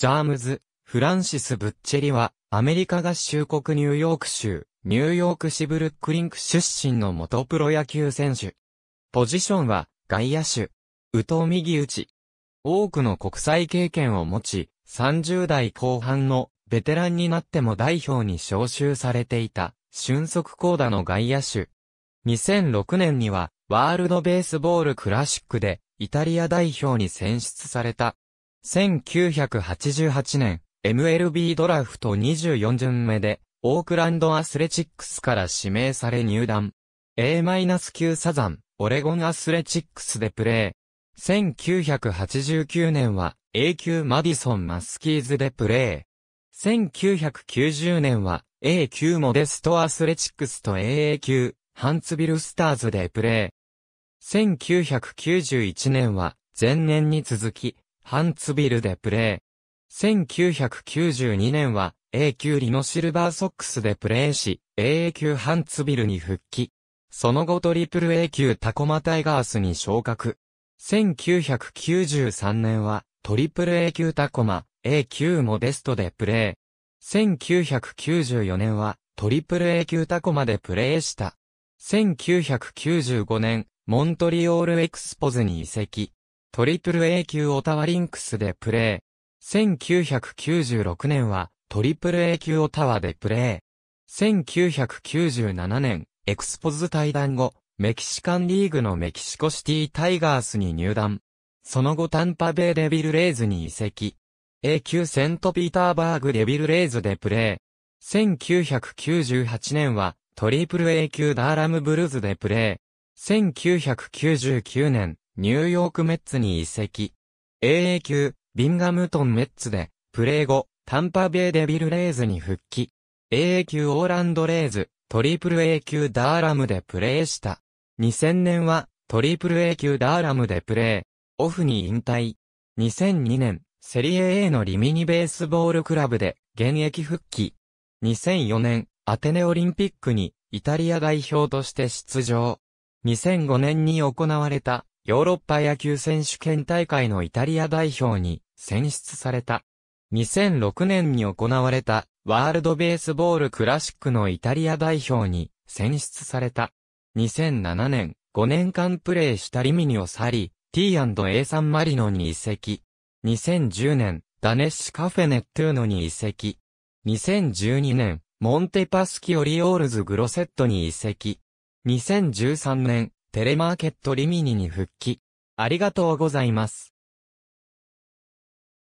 ジャームズ、フランシス・ブッチェリは、アメリカ合衆国ニューヨーク州、ニューヨーク市ブルックリンク出身の元プロ野球選手。ポジションは、外野手。右投右打ち。多くの国際経験を持ち、30代後半のベテランになっても代表に招集されていた、俊足高打の外野手。2006年には、ワールドベースボールクラシックで、イタリア代表に選出された。1988年、MLB ドラフト24巡目で、オークランドアスレチックスから指名され入団。A-9 サザン、オレゴンアスレチックスでプレー。1989年は A 級マディソンマスキーズでプレー。1990年は A 級モデストアスレチックスと AA 級ハンツビルスターズでプレー。1991年は前年に続きハンツビルでプレー。1992年は A 級リノシルバーソックスでプレーし、AA 級ハンツビルに復帰。その後トリプル A 級タコマタイガースに昇格。1993年はトリプル A 級タコマ、A 級モデストでプレー。1994年はトリプル A 級タコマでプレーした。1995年、モントリオールエクスポズに移籍。トリプル A 級オタワリンクスでプレー。1996年はトリプル A 級オタワでプレー。1997年、エクスポズ対談後、メキシカンリーグのメキシコシティタイガースに入団。その後タンパベイデビルレイズに移籍。A 級セントピーターバーグデビルレイズでプレー。1998年はトリプル A 級ダーラムブルーズでプレー。1999年、ニューヨークメッツに移籍。AA 級、ビンガムトンメッツで、プレー後、タンパベイデビルレイズに復帰。AA 級オーランドレイズ、トリプル A 級ダーラムでプレーした。2000年は、トリプル A 級ダーラムでプレー。オフに引退。2002年、セリエ A のリミニベースボールクラブで、現役復帰。2004年、アテネオリンピックに、イタリア代表として出場。2005年に行われた、ヨーロッパ野球選手権大会のイタリア代表に選出された。2006年に行われたワールドベースボールクラシックのイタリア代表に選出された。2007年、5年間プレーしたリミニを去り、T&A サンマリノに移籍。2010年、ダネッシュカフェネットゥーノに移籍。2012年、モンテパスキオリオールズグロセットに移籍。2013年、テレマーケットリミニに復帰。ありがとうございます。